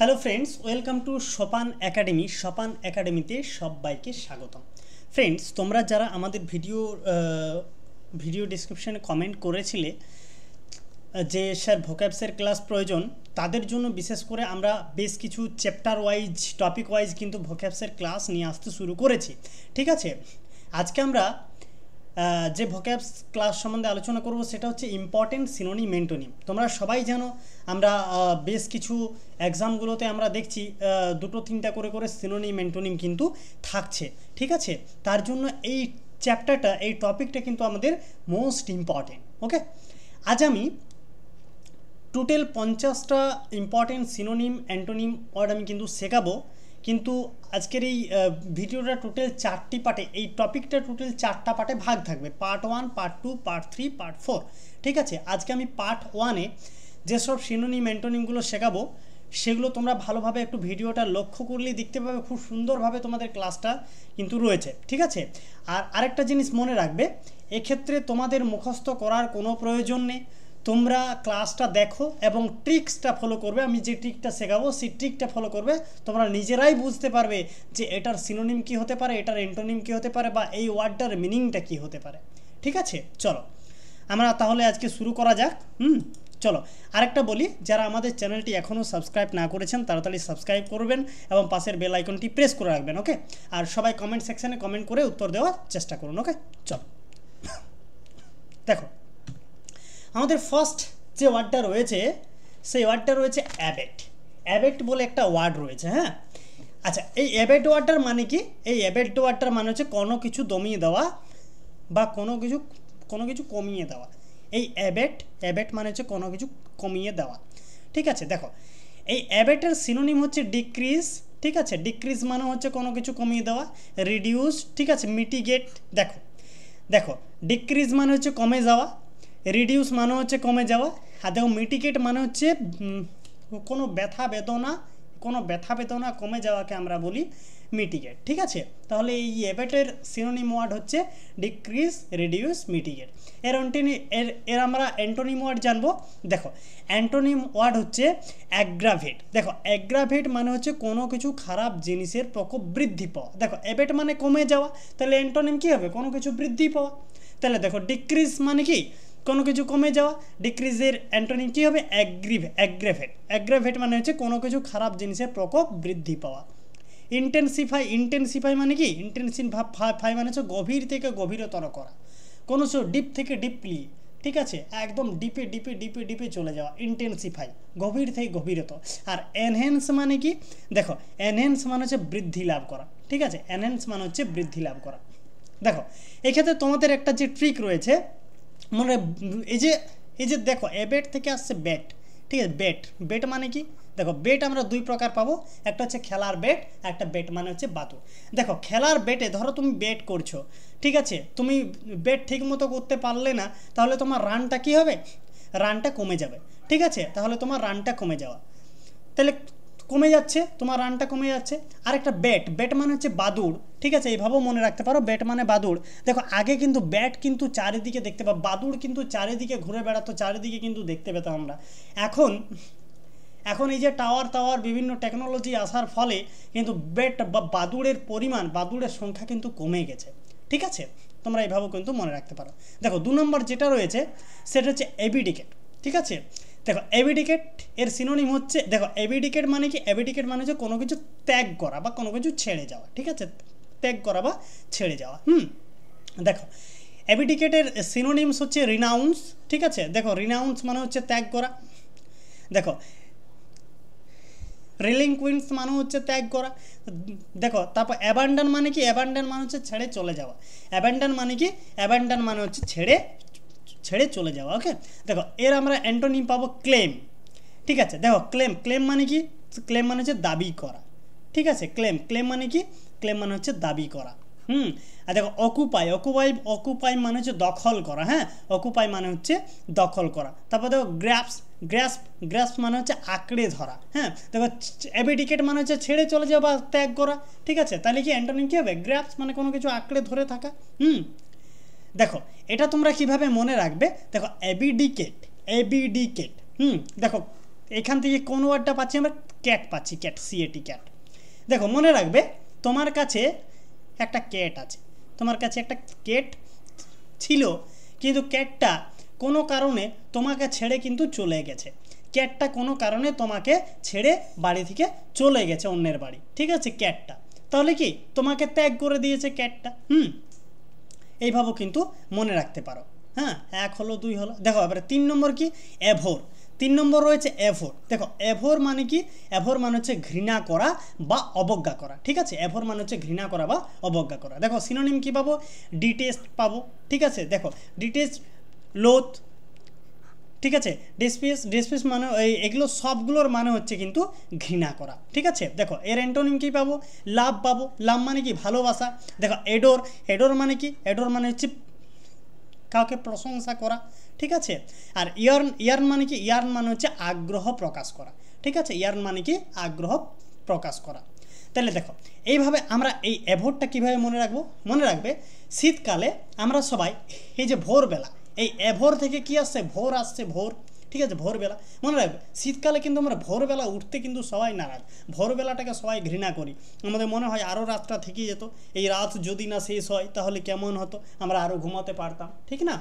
hello friends welcome to Sopan academy Sopan একাডেমিতে সবাইকে স্বাগতম ফ্রেন্ডস তোমরা যারা আমাদের ভিডিও ভিডিও ডিসক্রিপশানে কমেন্ট করেছিলে যে স্যার ভোক্যাবসের ক্লাস প্রয়োজন তাদের জন্য বিশেষ করে আমরা বেশ কিছু চ্যাপ্টার ওয়াইজ টপিক ওয়াইজ কিন্তু ভোক্যাবসের ক্লাস নিয়ে আসতে শুরু করেছি ঠিক আছে আজকে আমরা যে ভোক্যাবস ক্লাস সম্বন্ধে আলোচনা করব সেটা হচ্ছে ইম্পর্টেন্ট সিনোনি মেন্টোনিম তোমরা সবাই জানো আমরা বেশ কিছু এক্সামগুলোতে আমরা দেখছি দুটো তিনটা করে করে সিনোনি মেন্টোনিম কিন্তু থাকছে ঠিক আছে তার জন্য এই চ্যাপ্টারটা এই টপিকটা কিন্তু আমাদের মোস্ট ইম্পর্টেন্ট ওকে আজ আমি টোটাল পঞ্চাশটা ইম্পর্টেন্ট সিনোনিম অ্যান্টোনিম ওয়ার্ড আমি কিন্তু শেখাবো কিন্তু আজকের এই ভিডিওটা টোটাল চারটি পার্টে এই টপিকটা টোটাল চারটা পার্টে ভাগ থাকবে part one part two part three part four ঠিক আছে আজকে আমি পার্ট ওয়ানে যেসব সিনোনিম অ্যান্টোনিমগুলো শেখাবো সেগুলো তোমরা ভালোভাবে একটু ভিডিওটা লক্ষ্য করলেই দেখতে পাবে খুব সুন্দরভাবে তোমাদের ক্লাসটা কিন্তু রয়েছে ঠিক আছে আর আরেকটা জিনিস মনে রাখবে এক্ষেত্রে তোমাদের মুখস্থ করার কোনো প্রয়োজন নেই তোমরা ক্লাসটা দেখো এবং ট্রিক্সটা ফলো করবে আমি যে ট্রিকটা শেখাবো সেই ট্রিকটা ফলো করবে তোমরা নিজেরাই বুঝতে পারবে যে এটার সিনোনিম কি হতে পারে এটার এন্টোনিম কি হতে পারে বা এই ওয়ার্ডটার মিনিংটা কি হতে পারে ঠিক আছে চলো আমরা তাহলে আজকে শুরু করা যাক হুম চলো আরেকটা বলি যারা আমাদের চ্যানেলটি এখনও সাবস্ক্রাইব না করেছেন তাড়াতাড়ি সাবস্ক্রাইব করবেন এবং পাশের বেল আইকনটি প্রেস করে রাখবেন ওকে আর সবাই কমেন্ট সেকশানে কমেন্ট করে উত্তর দেওয়ার চেষ্টা করুন ওকে চলো দেখো আমাদের ফার্স্ট যে ওয়ার্ডটা রয়েছে সেই ওয়ার্ডটা রয়েছে অ্যাবেট অ্যাবেট বলে একটা ওয়ার্ড রয়েছে হ্যাঁ আচ্ছা এই অ্যাবেট ওয়ার্ডটার মানে কি এই অ্যাবেট ওয়ার্ডটার মানে হচ্ছে কোনো কিছু দমিয়ে দেওয়া বা কোনো কিছু কোনো কিছু কমিয়ে দেওয়া এই অ্যাবেট অ্যাবেট মানে হচ্ছে কোনো কিছু কমিয়ে দেওয়া ঠিক আছে দেখো এই অ্যাবেটের সিনোনিম হচ্ছে ডিক্রিজ ঠিক আছে ডিক্রিজ মানে হচ্ছে কোনো কিছু কমিয়ে দেওয়া রিডিউস ঠিক আছে মিটিগেট দেখো দেখো ডিক্রিজ মানে হচ্ছে কমে যাওয়া রিডিউস মানে হচ্ছে কমে যাওয়া আর দেখো মিটিকেট মানে হচ্ছে কোনো ব্যথা বেদনা কোনো ব্যথা বেদনা কমে যাওয়াকে আমরা বলি মিটিগেট ঠিক আছে তাহলে এই এভেটের সিনোনিম ওয়ার্ড হচ্ছে ডিক্রিজ রিডিউস মিটিগেট এর অন্টিনি এর এর আমরা অ্যান্টোনিম ওয়ার্ড জানবো দেখো অ্যান্টোনিম ওয়ার্ড হচ্ছে অ্যাগ্রাভেট দেখো অ্যাগ্রাভেট মানে হচ্ছে কোনো কিছু খারাপ জিনিসের প্রকোপ বৃদ্ধি পাওয়া দেখো এভেট মানে কমে যাওয়া তাহলে অ্যান্টোনিম কী হবে কোনো কিছু বৃদ্ধি পাওয়া তাহলে দেখো ডিক্রিজ মানে কি কোনো কিছু কমে যাওয়া ডিক্রিজের অ্যান্টোনিম কী হবে অ্যাগ্রিভ অ্যাগ্রেভেট অ্যাগ্রেভেট মানে হচ্ছে কোনো কিছু খারাপ জিনিসের প্রকোপ বৃদ্ধি পাওয়া ইন্টেন্সিফাই ইন্টেন্সিফাই মানে কি ভাব ফাই মানে হচ্ছে গভীর থেকে গভীরতর করা কোনো ডিপ থেকে ডিপলি ঠিক আছে একদম ডিপে ডিপে ডিপে ডিপে চলে যাওয়া ইন্টেন্সিফাই গভীর থেকে গভীরত আর এনহেন্স মানে কি দেখো এনহেন্স মানে হচ্ছে বৃদ্ধি লাভ করা ঠিক আছে এনহেন্স মানে হচ্ছে বৃদ্ধি লাভ করা দেখো এক্ষেত্রে তোমাদের একটা যে ট্রিক রয়েছে মনে এই যে এই যে দেখো অ্যাবেট থেকে আসছে ব্যাট ঠিক আছে বেট বেট মানে কি দেখো বেট আমরা দুই প্রকার পাবো একটা হচ্ছে খেলার বেট একটা বেট মানে হচ্ছে বাতু দেখো খেলার বেটে ধরো তুমি বেট করছো ঠিক আছে তুমি বেট ঠিক মতো করতে পারলে না তাহলে তোমার রানটা কি হবে রানটা কমে যাবে ঠিক আছে তাহলে তোমার রানটা কমে যাওয়া তাহলে কমে যাচ্ছে তোমার রানটা কমে যাচ্ছে আর একটা ব্যাট ব্যাট মানে হচ্ছে বাদুড় ঠিক আছে এইভাবেও মনে রাখতে পারো ব্যাট মানে বাদুড় দেখো আগে কিন্তু ব্যাট কিন্তু চারিদিকে দেখতে পাবো বাদুড় কিন্তু চারিদিকে ঘুরে বেড়াতো চারিদিকে কিন্তু দেখতে পেতাম আমরা এখন এখন এই যে টাওয়ার টাওয়ার বিভিন্ন টেকনোলজি আসার ফলে কিন্তু ব্যাট বা বাদুড়ের পরিমাণ বাদুড়ের সংখ্যা কিন্তু কমে গেছে ঠিক আছে তোমরা এইভাবেও কিন্তু মনে রাখতে পারো দেখো দু নম্বর যেটা রয়েছে সেটা হচ্ছে এবিডিকেট ঠিক আছে দেখো অ্যাভিডিকেট এর সিনোনিম হচ্ছে দেখো অ্যাভিডিকেট মানে কি অ্যাভিডিকেট মানে হচ্ছে কোনো কিছু ত্যাগ করা বা কোনো কিছু ছেড়ে যাওয়া ঠিক আছে ত্যাগ করা বা ছেড়ে যাওয়া হুম দেখো অ্যাভিডিকেটের সিনোনিমস হচ্ছে রিনাউন্স ঠিক আছে দেখো রিনাউন্স মানে হচ্ছে ত্যাগ করা দেখো কুইন্স মানে হচ্ছে ত্যাগ করা দেখো তারপর অ্যাবান্ডান মানে কি অ্যাবান্ডান মানে হচ্ছে ছেড়ে চলে যাওয়া অ্যাবান্ডান মানে কি অ্যাবান্ডান মানে হচ্ছে ছেড়ে ছেড়ে চলে যাওয়া ওকে দেখো এর আমরা অ্যান্টোনিম পাবো ক্লেম ঠিক আছে দেখো ক্লেম ক্লেম মানে কি ক্লেম মানে হচ্ছে দাবি করা ঠিক আছে ক্লেম ক্লেম মানে কি ক্লেম মানে হচ্ছে দাবি করা হুম আর দেখো অকুপাই অকুপাই অকুপাই মানে হচ্ছে দখল করা হ্যাঁ অকুপাই মানে হচ্ছে দখল করা তারপর দেখো গ্র্যাপস গ্র্যাস গ্র্যাস মানে হচ্ছে আঁকড়ে ধরা হ্যাঁ দেখো অ্যাবিডিকেট মানে হচ্ছে ছেড়ে চলে যাওয়া বা ত্যাগ করা ঠিক আছে তাহলে কি অ্যান্টোনিম কী হবে গ্র্যাপস মানে কোনো কিছু আঁকড়ে ধরে থাকা হুম দেখো এটা তোমরা কিভাবে মনে রাখবে দেখো অ্যাবিডিকেট অ্যাবিডিকেট হুম দেখো এখান থেকে কোন ওয়ার্ডটা পাচ্ছি আমরা ক্যাট পাচ্ছি ক্যাট সিএটি ক্যাট দেখো মনে রাখবে তোমার কাছে একটা ক্যাট আছে তোমার কাছে একটা ক্যাট ছিল কিন্তু ক্যাটটা কোনো কারণে তোমাকে ছেড়ে কিন্তু চলে গেছে ক্যাটটা কোনো কারণে তোমাকে ছেড়ে বাড়ি থেকে চলে গেছে অন্যের বাড়ি ঠিক আছে ক্যাটটা তাহলে কি তোমাকে ত্যাগ করে দিয়েছে ক্যাটটা হুম এইভাবেও কিন্তু মনে রাখতে পারো হ্যাঁ এক হলো দুই হলো দেখো এবারে তিন নম্বর কি অ্যাভোর তিন নম্বর রয়েছে অ্যাভোর দেখো অ্যাভোর মানে কি অ্যাভোর মানে হচ্ছে ঘৃণা করা বা অবজ্ঞা করা ঠিক আছে অ্যাভোর মানে হচ্ছে ঘৃণা করা বা অবজ্ঞা করা দেখো সিনোনিম কী পাবো ডিটেস্ট পাবো ঠিক আছে দেখো ডিটেস্ট লোথ ঠিক আছে ডিসপিস ডেসপিস মানে এগুলো সবগুলোর মানে হচ্ছে কিন্তু ঘৃণা করা ঠিক আছে দেখো এর অ্যান্টোনিম কী পাবো লাভ পাবো লাভ মানে কি ভালোবাসা দেখো এডোর এডোর মানে কি এডোর মানে হচ্ছে কাউকে প্রশংসা করা ঠিক আছে আর ইয়ার্ন ইয়ার্ন মানে কি ইয়ার্ন মানে হচ্ছে আগ্রহ প্রকাশ করা ঠিক আছে ইয়ার্ন মানে কি আগ্রহ প্রকাশ করা তাহলে দেখো এইভাবে আমরা এই অ্যাভোর্ডটা কীভাবে মনে রাখবো মনে রাখবে শীতকালে আমরা সবাই এই যে ভোরবেলা এই এভোর থেকে কি আসছে ভোর আসছে ভোর ঠিক আছে ভোরবেলা মনে রাখবে শীতকালে কিন্তু আমরা ভোরবেলা উঠতে কিন্তু সবাই নারাজ ভোরবেলাটাকে সবাই ঘৃণা করি আমাদের মনে হয় আরও রাতটা থেকে যেত এই রাত যদি না শেষ হয় তাহলে কেমন হতো আমরা আরও ঘুমাতে পারতাম ঠিক না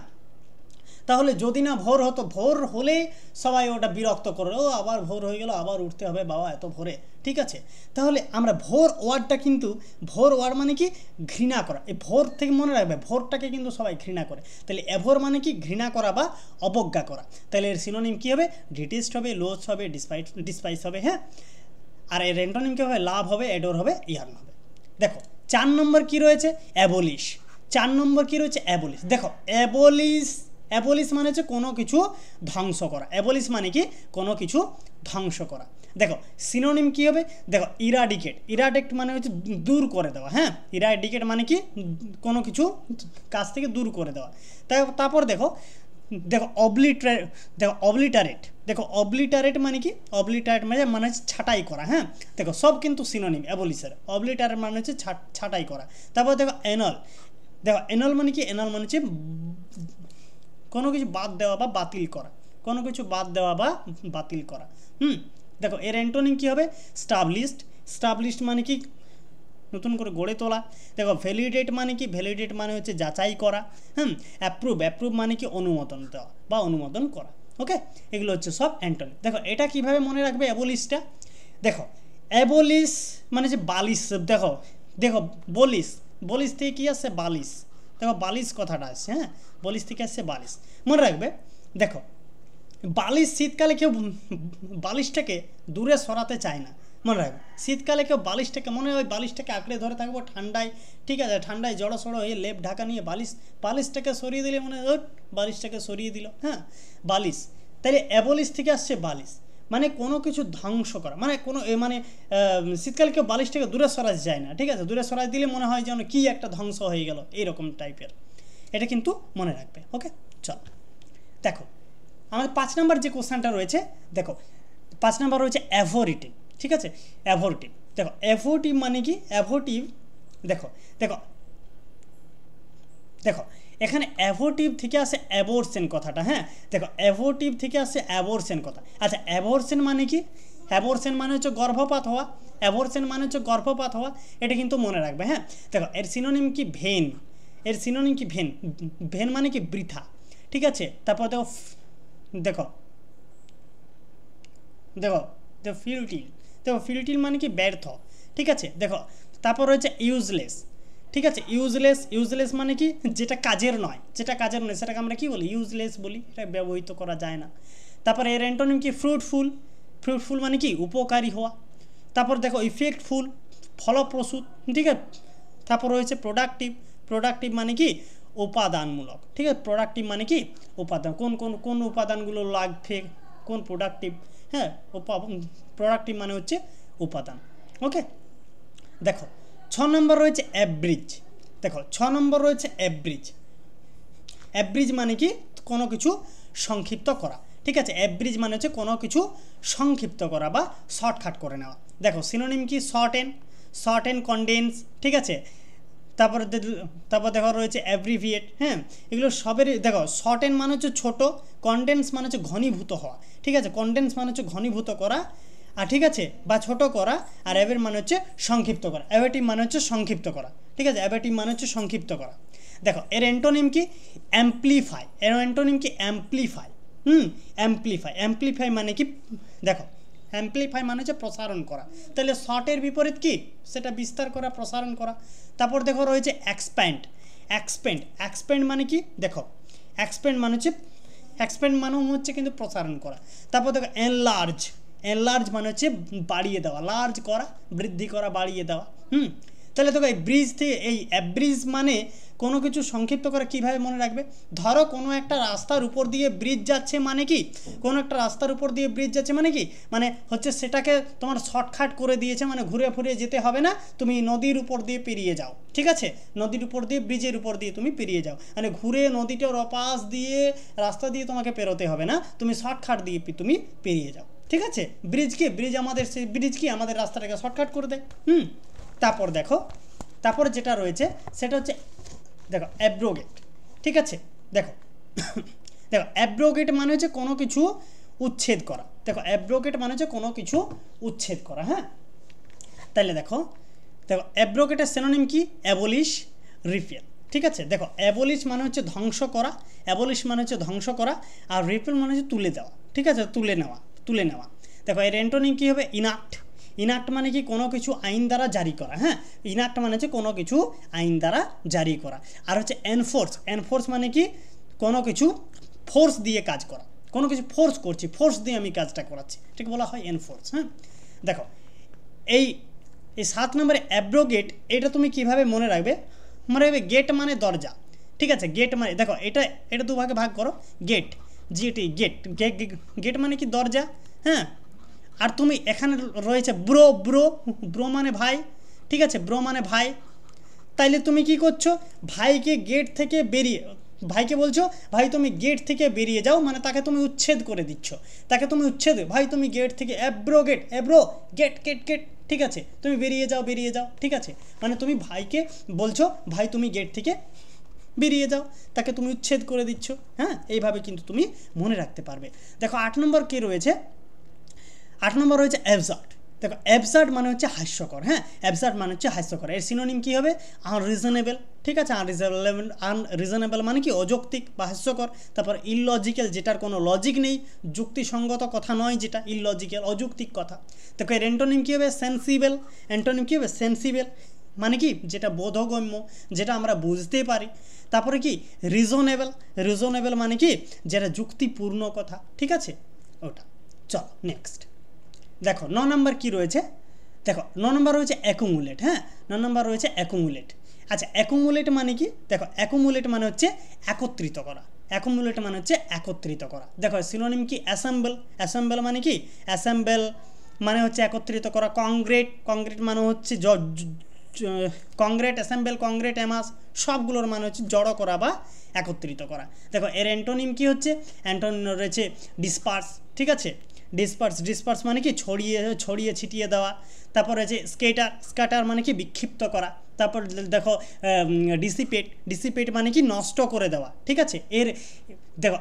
তাহলে যদি না ভোর হতো ভোর হলে সবাই ওটা বিরক্ত করে ও আবার ভোর হয়ে গেল আবার উঠতে হবে বাবা এত ভোরে ঠিক আছে তাহলে আমরা ভোর ওয়ার্ডটা কিন্তু ভোর ওয়ার্ড মানে কি ঘৃণা করা এই ভোর থেকে মনে রাখবে ভোরটাকে কিন্তু সবাই ঘৃণা করে তাহলে অ্যাভোর মানে কি ঘৃণা করা বা অবজ্ঞা করা তাহলে এর সিনোনিম কী হবে ডিটেস্ট হবে লোজ হবে ডিসপাইট ডিসপাইস হবে হ্যাঁ আর এর অ্যান্টোনিম কী হবে লাভ হবে অ্যাডোর হবে ইয়ার্ন হবে দেখো চার নম্বর কি রয়েছে অ্যাবোলিশ চার নম্বর কি রয়েছে অ্যাবোলিশ দেখো অ্যাবোলিশ অ্যাবলিস মানে হচ্ছে কোনো কিছু ধ্বংস করা অ্যাবলিস মানে কি কোনো কিছু ধ্বংস করা দেখো সিনোনিম কী হবে দেখো ইরাডিকেট ইরাডিকেট মানে হচ্ছে দূর করে দেওয়া হ্যাঁ ইরাডিকেট মানে কি কোনো কিছু কাছ থেকে দূর করে দেওয়া তাই তারপর দেখো দেখো অবলিটারে দেখো অবলিটারেট দেখো অবলিটারেট মানে কি অবলিটারেট মানে মানে হচ্ছে ছাটাই করা হ্যাঁ দেখো সব কিন্তু সিনোনিম অ্যাবলিসের অবলিটারেট মানে হচ্ছে ছাটাই করা তারপর দেখো এনল দেখো এনল মানে কি এনল মানে হচ্ছে কোনো কিছু বাদ দেওয়া বা বাতিল করা কোনো কিছু বাদ দেওয়া বা বাতিল করা হুম দেখো এর অ্যান্টোনিম কী হবে স্টাবলিশড স্টাবলিশড মানে কি নতুন করে গড়ে তোলা দেখো ভ্যালিডেট মানে কি ভ্যালিডেট মানে হচ্ছে যাচাই করা হুম অ্যাপ্রুভ অ্যাপ্রুভ মানে কি অনুমোদন দেওয়া বা অনুমোদন করা ওকে এগুলো হচ্ছে সব অ্যান্টনি দেখো এটা কিভাবে মনে রাখবে অ্যাবোলিসটা দেখো অ্যাবোলিস মানে যে বালিশ দেখো দেখো বলিস বলিস থেকে কী আসছে বালিশ দেখো বালিশ কথাটা আসছে হ্যাঁ বলিস থেকে আসছে বালিশ মনে রাখবে দেখো বালিশ শীতকালে কেউ বালিশটাকে দূরে সরাতে চায় না মনে রাখবে শীতকালে কেউ বালিশটাকে মনে হয় ওই বালিশটাকে আঁকড়ে ধরে থাকবো ঠান্ডায় ঠিক আছে ঠান্ডায় জড়ো সড়ো হয়ে লেপ ঢাকা নিয়ে বালিশ বালিশটাকে সরিয়ে দিলে মনে হয় বালিশটাকে সরিয়ে দিল হ্যাঁ বালিশ তাহলে অ্যাবলিশ থেকে আসছে বালিশ মানে কোনো কিছু ধ্বংস করা মানে কোনো মানে শীতকালকে বালিশ থেকে দূরে সরাজ যায় না ঠিক আছে দূরে সরাজ দিলে মনে হয় যেন কী একটা ধ্বংস হয়ে গেল এইরকম টাইপের এটা কিন্তু মনে রাখবে ওকে চল দেখো আমাদের পাঁচ নাম্বার যে কোশ্চেনটা রয়েছে দেখো পাঁচ নাম্বার রয়েছে অ্যাভোরিটিভ ঠিক আছে অ্যাভোরিটিভ দেখো অ্যাভোটিভ মানে কি অ্যাভোটিভ দেখো দেখো দেখো এখানে অ্যাভোটিভ থেকে আসে অ্যাবোরশন কথাটা হ্যাঁ দেখো অ্যাভোটিভ থেকে আসে অ্যাবোরশন কথা আচ্ছা অ্যাবোরশন মানে কি অ্যাবোরশন মানে হচ্ছে গর্ভপাত হওয়া অ্যাবোরশন মানে হচ্ছে গর্ভপাত হওয়া এটা কিন্তু মনে রাখবে হ্যাঁ দেখো এর সিনোনিম কি ভেন এর সিনোনিম কি ভেন ভেন মানে কি বৃথা ঠিক আছে তারপর দেখো দেখো দেখো দেখো ফিলটিল দেখো ফিলটিল মানে কি ব্যর্থ ঠিক আছে দেখো তারপর রয়েছে ইউজলেস ঠিক আছে ইউজলেস ইউজলেস মানে কি যেটা কাজের নয় যেটা কাজের নয় সেটাকে আমরা কী বলি ইউজলেস বলি এটা ব্যবহৃত করা যায় না তারপরে এর অ্যান্টোনিম কি ফ্রুটফুল ফ্রুটফুল মানে কি উপকারী হওয়া তারপর দেখো ইফেক্টফুল ফলপ্রসূত ঠিক আছে তারপর রয়েছে প্রোডাক্টিভ প্রোডাক্টিভ মানে কি উপাদানমূলক ঠিক আছে প্রোডাক্টিভ মানে কি উপাদান কোন কোন কোন উপাদানগুলো লাগবে কোন প্রোডাক্টিভ হ্যাঁ প্রোডাক্টিভ মানে হচ্ছে উপাদান ওকে দেখো ছ নম্বর রয়েছে অ্যাব্রিজ দেখো ছ নম্বর রয়েছে অ্যাব্রিজ অ্যাব্রিজ মানে কি কোনো কিছু সংক্ষিপ্ত করা ঠিক আছে অ্যাব্রিজ মানে হচ্ছে কোনো কিছু সংক্ষিপ্ত করা বা শর্টকাট করে নেওয়া দেখো সিনোনিম কি shorten short and condense ঠিক আছে তারপর তারপর দেখো রয়েছে অ্যাভ্রিভিয়েট হ্যাঁ এগুলো সবের দেখো শর্ট এন্ড মানে হচ্ছে ছোটো কন্ডেন্স মানে হচ্ছে ঘনীভূত হওয়া ঠিক আছে কন্ডেন্স মানে হচ্ছে ঘনীভূত করা ঠিক আছে বা ছোট করা আর অ্যাবের মানে হচ্ছে সংক্ষিপ্ত করা অ্যাবেটিভ মানে হচ্ছে সংক্ষিপ্ত করা ঠিক আছে অ্যাবেটিভ মানে হচ্ছে সংক্ষিপ্ত করা দেখো এর অ্যান্টোনিম কি অ্যাম্প্লিফাই এর অ্যান্টোনিম কি অ্যাম্প্লিফাই হুম অ্যাম্প্লিফাই অ্যাম্প্লিফাই মানে কি দেখো অ্যাম্প্লিফাই মানে হচ্ছে প্রসারণ করা তাহলে শর্টের বিপরীত কি সেটা বিস্তার করা প্রসারণ করা তারপর দেখো রয়েছে এক্সপ্যান্ড এক্সপ্যান্ড এক্সপ্যান্ড মানে কি দেখো এক্সপ্যান্ড মানে হচ্ছে এক্সপ্যান্ড মানে হচ্ছে কিন্তু প্রসারণ করা তারপর দেখো এনলার্জ এনলার্জ মানে হচ্ছে বাড়িয়ে দেওয়া লার্জ করা বৃদ্ধি করা বাড়িয়ে দেওয়া হুম তাহলে তোকে এই ব্রিজ থেকে এই অ্যাব্রিজ মানে কোনো কিছু সংক্ষিপ্ত করে কিভাবে মনে রাখবে ধরো কোনো একটা রাস্তার উপর দিয়ে ব্রিজ যাচ্ছে মানে কি কোনো একটা রাস্তার উপর দিয়ে ব্রিজ যাচ্ছে মানে কি মানে হচ্ছে সেটাকে তোমার শর্টকাট করে দিয়েছে মানে ঘুরে ফুরে যেতে হবে না তুমি নদীর উপর দিয়ে পেরিয়ে যাও ঠিক আছে নদীর উপর দিয়ে ব্রিজের উপর দিয়ে তুমি পেরিয়ে যাও মানে ঘুরে নদীটার অপাশ দিয়ে রাস্তা দিয়ে তোমাকে পেরোতে হবে না তুমি শর্টকাট দিয়ে তুমি পেরিয়ে যাও ঠিক আছে ব্রিজ কি ব্রিজ আমাদের সেই ব্রিজ কি আমাদের রাস্তাটাকে শর্টকাট করে দেয় হুম তারপর দেখো তারপরে যেটা রয়েছে সেটা হচ্ছে দেখো অ্যাব্রোগেট ঠিক আছে দেখো দেখো অ্যাব্রোগেট মানে হচ্ছে কোনো কিছু উচ্ছেদ করা দেখো অ্যাব্রোগেট মানে হচ্ছে কোনো কিছু উচ্ছেদ করা হ্যাঁ তাহলে দেখো দেখো অ্যাব্রোগেটের সেনোনিম কি অ্যাবলিশ রিপেল ঠিক আছে দেখো অ্যাবলিশ মানে হচ্ছে ধ্বংস করা অ্যাবলিশ মানে হচ্ছে ধ্বংস করা আর রিপেল মানে হচ্ছে তুলে দেওয়া ঠিক আছে তুলে নেওয়া তুলে নেওয়া দেখো এর অ্যান্টোনিম কী হবে ইনাক্ট ইনাক্ট মানে কি কোনো কিছু আইন দ্বারা জারি করা হ্যাঁ ইনাক্ট মানে হচ্ছে কোনো কিছু আইন দ্বারা জারি করা আর হচ্ছে এনফোর্স এনফোর্স মানে কি কোনো কিছু ফোর্স দিয়ে কাজ করা কোনো কিছু ফোর্স করছি ফোর্স দিয়ে আমি কাজটা করাচ্ছি ঠিক বলা হয় এনফোর্স হ্যাঁ দেখো এই এই সাত নম্বরে অ্যাব্রোগেট এটা তুমি কিভাবে মনে রাখবে মনে রাখবে গেট মানে দরজা ঠিক আছে গেট মানে দেখো এটা এটা দুভাগে ভাগ করো গেট জিটি গেট গেট মানে কি দরজা হ্যাঁ আর তুমি এখানে রয়েছে ব্রো ব্রো ব্রো মানে ভাই ঠিক আছে ব্রো মানে ভাই তাইলে তুমি কি করছো ভাইকে গেট থেকে বেরিয়ে ভাইকে বলছো ভাই তুমি গেট থেকে বেরিয়ে যাও মানে তাকে তুমি উচ্ছেদ করে দিচ্ছ তাকে তুমি উচ্ছেদ ভাই তুমি গেট থেকে abrogate abrogate gate gate ঠিক আছে তুমি বেরিয়ে যাও বেরিয়ে যাও ঠিক আছে মানে তুমি ভাইকে বলছো ভাই তুমি গেট থেকে বেরিয়ে যাও তাকে তুমি উচ্ছেদ করে দিচ্ছ হ্যাঁ এইভাবে কিন্তু তুমি মনে রাখতে পারবে দেখো আট নম্বর কে রয়েছে আট নম্বর রয়েছে অ্যাবজার্ট দেখো অ্যাবজার্ট মানে হচ্ছে হাস্যকর হ্যাঁ অ্যাবজার্ট মানে হচ্ছে হাস্যকর এর সিনোনিম কী হবে আনরিজনেবল ঠিক আছে আনরিজনেবল আনরিজনেবল মানে কি অযৌক্তিক বা হাস্যকর তারপর ইললজিক্যাল যেটার কোনো লজিক নেই যুক্তিসঙ্গত কথা নয় যেটা ইললজিক্যাল অযৌক্তিক কথা দেখো এর অ্যান্টোনিম কী হবে সেন্সিবেল অ্যান্টোনিম কী হবে সেন্সিবেল মানে কি যেটা বোধগম্য যেটা আমরা বুঝতে পারি তারপরে কি রিজনেবল রিজনেবল মানে কি যেটা যুক্তিপূর্ণ কথা ঠিক আছে ওটা চলো নেক্সট দেখো ন নম্বর কি রয়েছে দেখো ন নম্বর রয়েছে অ্যাকুমুলেট হ্যাঁ ন নম্বর রয়েছে অ্যাকুমুলেট আচ্ছা অ্যাকুমুলেট মানে কি দেখো অ্যাকুমুলেট মানে হচ্ছে একত্রিত করা অ্যাকুমুলেট মানে হচ্ছে একত্রিত করা দেখো সিনোনিম কি অ্যাসেম্বল অ্যাসেম্বল মানে কি অ্যাসেম্বল মানে হচ্ছে একত্রিত করা কংক্রিট কংক্রিট মানে হচ্ছে কংগ্রেট অ্যাসেম্বল কংগ্রেট অ্যামাস সবগুলোর মানে হচ্ছে জড়ো করা বা একত্রিত করা দেখো এর অ্যান্টোনিম কি হচ্ছে অ্যান্টোনিম রয়েছে ডিসপার্স ঠিক আছে ডিসপার্স ডিসপার্স মানে কি ছড়িয়ে ছড়িয়ে ছিটিয়ে দেওয়া তারপর রয়েছে স্কেটার স্কাটার মানে কি বিক্ষিপ্ত করা তারপর দেখো ডিসিপেট ডিসিপেট মানে কি নষ্ট করে দেওয়া ঠিক আছে এর দেখো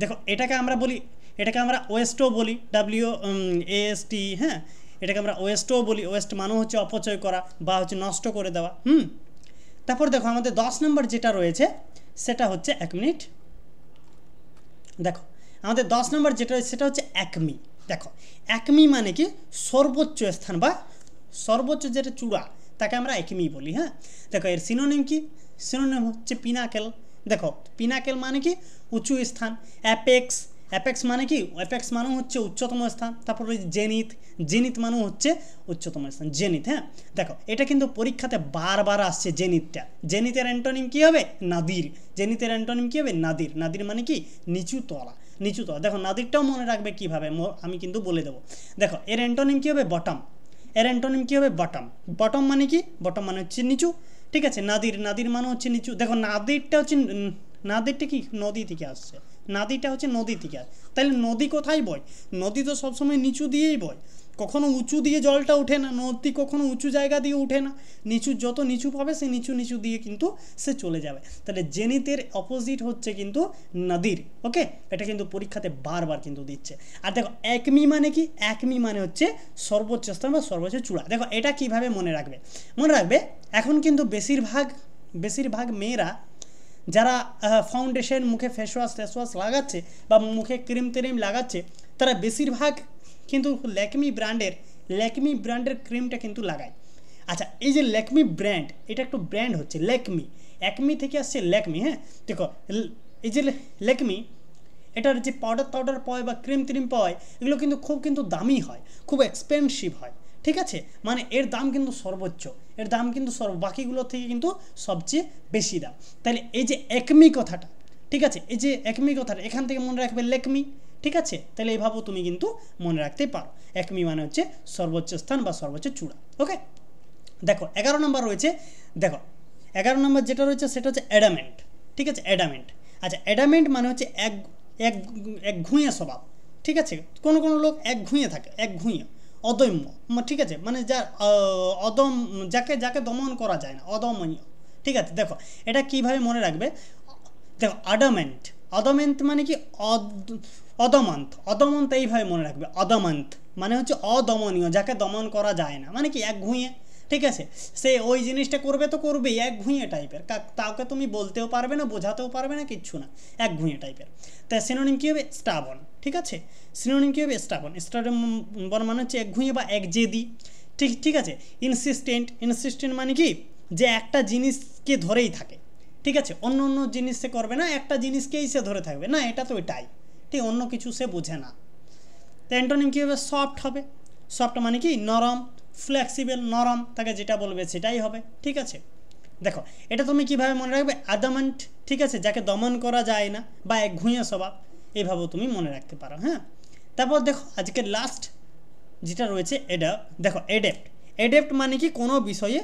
দেখো এটাকে আমরা বলি এটাকে আমরা ওয়েস্টও বলি ডাব্লিউ এএসটি হ্যাঁ এটাকে আমরা ওয়েস্টও বলি ওয়েস্ট মানেও হচ্ছে অপচয় করা বা হচ্ছে নষ্ট করে দেওয়া হুম তারপর দেখো আমাদের দশ নম্বর যেটা রয়েছে সেটা হচ্ছে এক মিনিট দেখো আমাদের দশ নম্বর যেটা সেটা হচ্ছে একমি দেখো একমি মানে কি সর্বোচ্চ স্থান বা সর্বোচ্চ যেটা চূড়া তাকে আমরা একমি বলি হ্যাঁ দেখো এর সিনোনিম কি সিনোনিম হচ্ছে পিনাকেল দেখো পিনাকেল মানে কি উঁচু স্থান অ্যাপেক্স অ্যাপেক্স মানে কি অ্যাপেক্স মানে হচ্ছে উচ্চতম স্থান তারপর ওই জেনিত জেনিত মানে হচ্ছে উচ্চতম স্থান জেনিথ হ্যাঁ দেখো এটা কিন্তু পরীক্ষাতে বারবার আসছে জেনিতটা জেনিতের অ্যান্টোনিম কী হবে নাদির জেনিতের অ্যান্টোনিম কী হবে নাদির নাদির মানে কি নিচু তলা নিচু তলা দেখো নাদিরটাও মনে রাখবে কীভাবে আমি কিন্তু বলে দেবো দেখো এর অ্যান্টোনিম কী হবে বটম এর অ্যান্টোনিম কী হবে বটম বটম মানে কি বটম মানে হচ্ছে নিচু ঠিক আছে নাদির নাদির মানে হচ্ছে নিচু দেখো নাদিরটা হচ্ছে নাদিরটা কি নদী থেকে আসছে নাদিটা হচ্ছে নদী টিকা তাহলে নদী কোথায় বয় নদী তো সবসময় নিচু দিয়েই বয় কখনো উঁচু দিয়ে জলটা উঠে না নদী কখনো উঁচু জায়গা দিয়ে উঠে না নিচু যত নিচু পাবে সে নিচু নিচু দিয়ে কিন্তু সে চলে যাবে তাহলে জেনিতের অপোজিট হচ্ছে কিন্তু নদীর ওকে এটা কিন্তু পরীক্ষাতে বারবার কিন্তু দিচ্ছে আর দেখো একমি মানে কি একমি মানে হচ্ছে সর্বোচ্চ স্থান বা সর্বোচ্চ চূড়া দেখো এটা কিভাবে মনে রাখবে মনে রাখবে এখন কিন্তু বেশিরভাগ বেশিরভাগ মেয়েরা যারা ফাউন্ডেশন মুখে ফেসওয়াশ টেসওয়াশ লাগাচ্ছে বা মুখে ক্রিম ত্রিম লাগাচ্ছে তারা বেশিরভাগ কিন্তু ল্যাকমি ব্র্যান্ডের ল্যাকমি ব্র্যান্ডের ক্রিমটা কিন্তু লাগায় আচ্ছা এই যে ল্যাকমি ব্র্যান্ড এটা একটু ব্র্যান্ড হচ্ছে ল্যাকমি একমি থেকে আসছে ল্যাকমি হ্যাঁ দেখো এই যে ল্যাকমি এটার যে পাউডার টাউডার পয় বা ক্রিম ত্রিম পয় এগুলো কিন্তু খুব কিন্তু দামি হয় খুব এক্সপেন্সিভ হয় ঠিক আছে মানে এর দাম কিন্তু সর্বোচ্চ এর দাম কিন্তু সর্ব বাকিগুলোর থেকে কিন্তু সবচেয়ে বেশি দাম তাহলে এই যে একমি কথাটা ঠিক আছে এই যে একমি কথাটা এখান থেকে মনে রাখবে লেকমি ঠিক আছে তাহলে এইভাবেও তুমি কিন্তু মনে রাখতে পারো একমি মানে হচ্ছে সর্বোচ্চ স্থান বা সর্বোচ্চ চূড়া ওকে দেখো এগারো নম্বর রয়েছে দেখো এগারো নম্বর যেটা রয়েছে সেটা হচ্ছে অ্যাডামেন্ট ঠিক আছে অ্যাডামেন্ট আচ্ছা অ্যাডামেন্ট মানে হচ্ছে এক এক এক ঘুঁয়ে স্বভাব ঠিক আছে কোনো কোনো লোক এক ঘুঁয়ে থাকে এক ঘুঁয়ে অদম্য ঠিক আছে মানে যা অদম যাকে যাকে দমন করা যায় না অদমনীয় ঠিক আছে দেখো এটা কিভাবে মনে রাখবে দেখো আডামেন্ট অদমেন্ট মানে কি অদমন্ত অদমন্ত এইভাবে মনে রাখবে অদমন্ত মানে হচ্ছে অদমনীয় যাকে দমন করা যায় না মানে কি এক ঘুঁয়ে ঠিক আছে সে ওই জিনিসটা করবে তো করবেই এক ঘুঁয়ে টাইপের তাকে তুমি বলতেও পারবে না বোঝাতেও পারবে না কিচ্ছু না এক ঘুঁয়ে টাইপের তা সিনোনিম কী হবে স্টাবন ঠিক আছে সিনোনিম কী হবে স্টাবন মানে স্টাবন মানে হচ্ছে এক ঘুঁয়ে বা এক জেদি ঠিক ঠিক আছে ইনসিস্টেন্ট ইনসিস্টেন্ট মানে কি যে একটা জিনিসকে ধরেই থাকে ঠিক আছে অন্য অন্য জিনিস সে করবে না একটা জিনিসকেই সে ধরে থাকবে না এটা তো এটাই ঠিক অন্য কিছু সে বোঝে না তো অ্যান্টোনিম কী হবে সফট হবে সফট মানে কি নরম ফ্লেক্সিবল নরম তাকে যেটা বলবে সেটাই হবে ঠিক আছে দেখো এটা তুমি কিভাবে মনে রাখবে আদামান্ট ঠিক আছে যাকে দমন করা যায় না বা এক ঘুঁয়ে স্বভাব এইভাবেও তুমি মনে রাখতে পারো হ্যাঁ তারপর দেখো আজকে লাস্ট যেটা রয়েছে এডা দেখো এডেপ্ট এডেপ্ট মানে কি কোনো বিষয়ে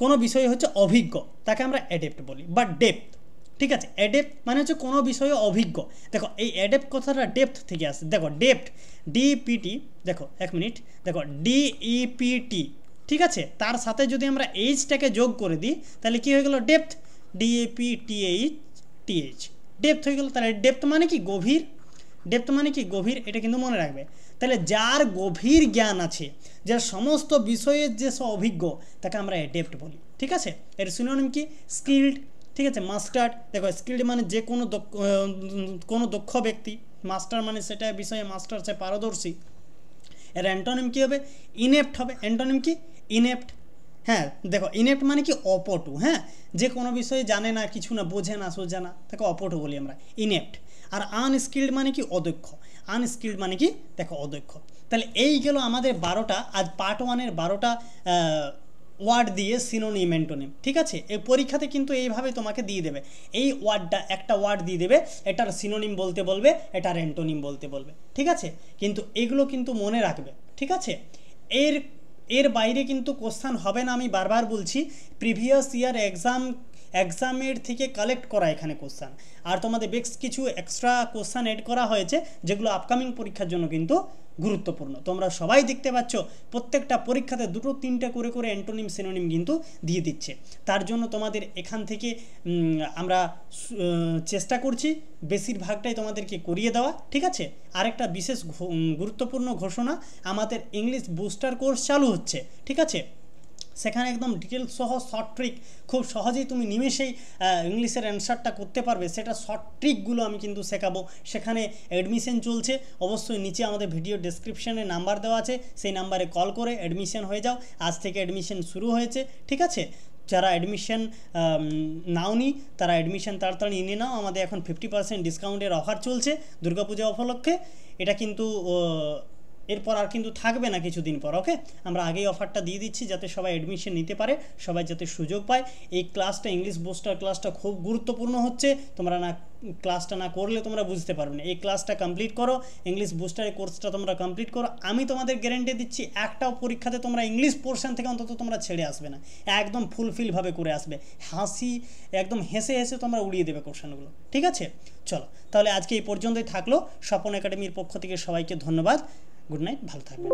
কোনো বিষয়ে হচ্ছে অভিজ্ঞ তাকে আমরা এডেপ্ট বলি বা ডেপ্ট ঠিক আছে অ্যাডেপ্ট মানে হচ্ছে কোনো বিষয়ে অভিজ্ঞ দেখো এই অ্যাডেপ্ট কথাটা ডেপথ থেকে আসে দেখো ডেপথ ডিপিটি e দেখো এক মিনিট দেখো ডিইপিটি e ঠিক আছে তার সাথে যদি আমরা এইচটাকে যোগ করে দিই তাহলে কি হয়ে গেল depth D A P T H T H depth হয়ে গেল তাহলে ডেপথ মানে কি গভীর ডেপথ মানে কি গভীর এটা কিন্তু মনে রাখবে তাহলে যার গভীর জ্ঞান আছে যার সমস্ত বিষয়ের যে অভিজ্ঞ তাকে আমরা অ্যাডেপ্ট বলি ঠিক আছে এর শুনে কি স্কিল্ড ঠিক আছে মাস্টার দেখো স্কিল্ড মানে যে কোনো দক্ষ কোনো দক্ষ ব্যক্তি মাস্টার মানে সেটা বিষয়ে মাস্টার সে পারদর্শী এর অ্যান্টোনিম কী হবে ইনেপ্ট হবে অ্যান্টোনিম কি ইনেপ্ট হ্যাঁ দেখো ইনেপ্ট মানে কি অপটু হ্যাঁ যে কোনো বিষয়ে জানে না কিছু না বোঝে না সোঝে না তাকে অপটু বলি আমরা ইনেপ্ট আর আনস্কিল্ড মানে কি অদক্ষ আনস্কিল্ড মানে কি দেখো অদক্ষ তাহলে এই গেল আমাদের বারোটা আজ পার্ট ওয়ানের বারোটা ওয়ার্ড দিয়ে সিনোনিম অ্যান্টোনিম ঠিক আছে এই পরীক্ষাতে কিন্তু এইভাবে তোমাকে দিয়ে দেবে এই ওয়ার্ডটা একটা ওয়ার্ড দিয়ে দেবে এটার সিনোনিম বলতে বলবে এটার অ্যান্টোনিম বলতে বলবে ঠিক আছে কিন্তু এগুলো কিন্তু মনে রাখবে ঠিক আছে এর এর বাইরে কিন্তু কোশ্চান হবে না আমি বারবার বলছি প্রিভিয়াস ইয়ার এক্সাম এক্সামের থেকে কালেক্ট করা এখানে কোশ্চান আর তোমাদের বেশ কিছু এক্সট্রা কোশ্চান এড করা হয়েছে যেগুলো আপকামিং পরীক্ষার জন্য কিন্তু গুরুত্বপূর্ণ তোমরা সবাই দেখতে পাচ্ছ প্রত্যেকটা পরীক্ষাতে দুটো তিনটা করে করে অ্যান্টোনিম সিনোনিম কিন্তু দিয়ে দিচ্ছে তার জন্য তোমাদের এখান থেকে আমরা চেষ্টা করছি বেশিরভাগটাই তোমাদেরকে করিয়ে দেওয়া ঠিক আছে আরেকটা বিশেষ গুরুত্বপূর্ণ ঘোষণা আমাদের ইংলিশ বুস্টার কোর্স চালু হচ্ছে ঠিক আছে সেখানে একদম ডিটেল সহ শর্ট ট্রিক খুব সহজেই তুমি নিমেষেই ইংলিশের অ্যান্সারটা করতে পারবে সেটা শর্ট ট্রিকগুলো আমি কিন্তু শেখাবো সেখানে অ্যাডমিশন চলছে অবশ্যই নিচে আমাদের ভিডিও ডিসক্রিপশানে নাম্বার দেওয়া আছে সেই নাম্বারে কল করে অ্যাডমিশন হয়ে যাও আজ থেকে অ্যাডমিশন শুরু হয়েছে ঠিক আছে যারা অ্যাডমিশন নাওনি তারা অ্যাডমিশন তাড়াতাড়ি নিয়ে নাও আমাদের এখন ফিফটি পার্সেন্ট ডিসকাউন্টের অফার চলছে দুর্গাপূজা উপলক্ষে এটা কিন্তু এরপর আর কিন্তু থাকবে না কিছুদিন পর ওকে আমরা আগেই অফারটা দিয়ে দিচ্ছি যাতে সবাই অ্যাডমিশন নিতে পারে সবাই যাতে সুযোগ পায় এই ক্লাসটা ইংলিশ বুস্টার ক্লাসটা খুব গুরুত্বপূর্ণ হচ্ছে তোমরা না ক্লাসটা না করলে তোমরা বুঝতে পারবে না এই ক্লাসটা কমপ্লিট করো ইংলিশ বুস্টারের কোর্সটা তোমরা কমপ্লিট করো আমি তোমাদের গ্যারেন্টি দিচ্ছি একটাও পরীক্ষাতে তোমরা ইংলিশ পোর্শন থেকে অন্তত তোমরা ছেড়ে আসবে না একদম ফুলফিলভাবে করে আসবে হাসি একদম হেসে হেসে তোমরা উড়িয়ে দেবে কোর্শনগুলো ঠিক আছে চলো তাহলে আজকে এই পর্যন্তই থাকলো স্বপন একাডেমির পক্ষ থেকে সবাইকে ধন্যবাদ গুড নাইট ভালো থাকবেন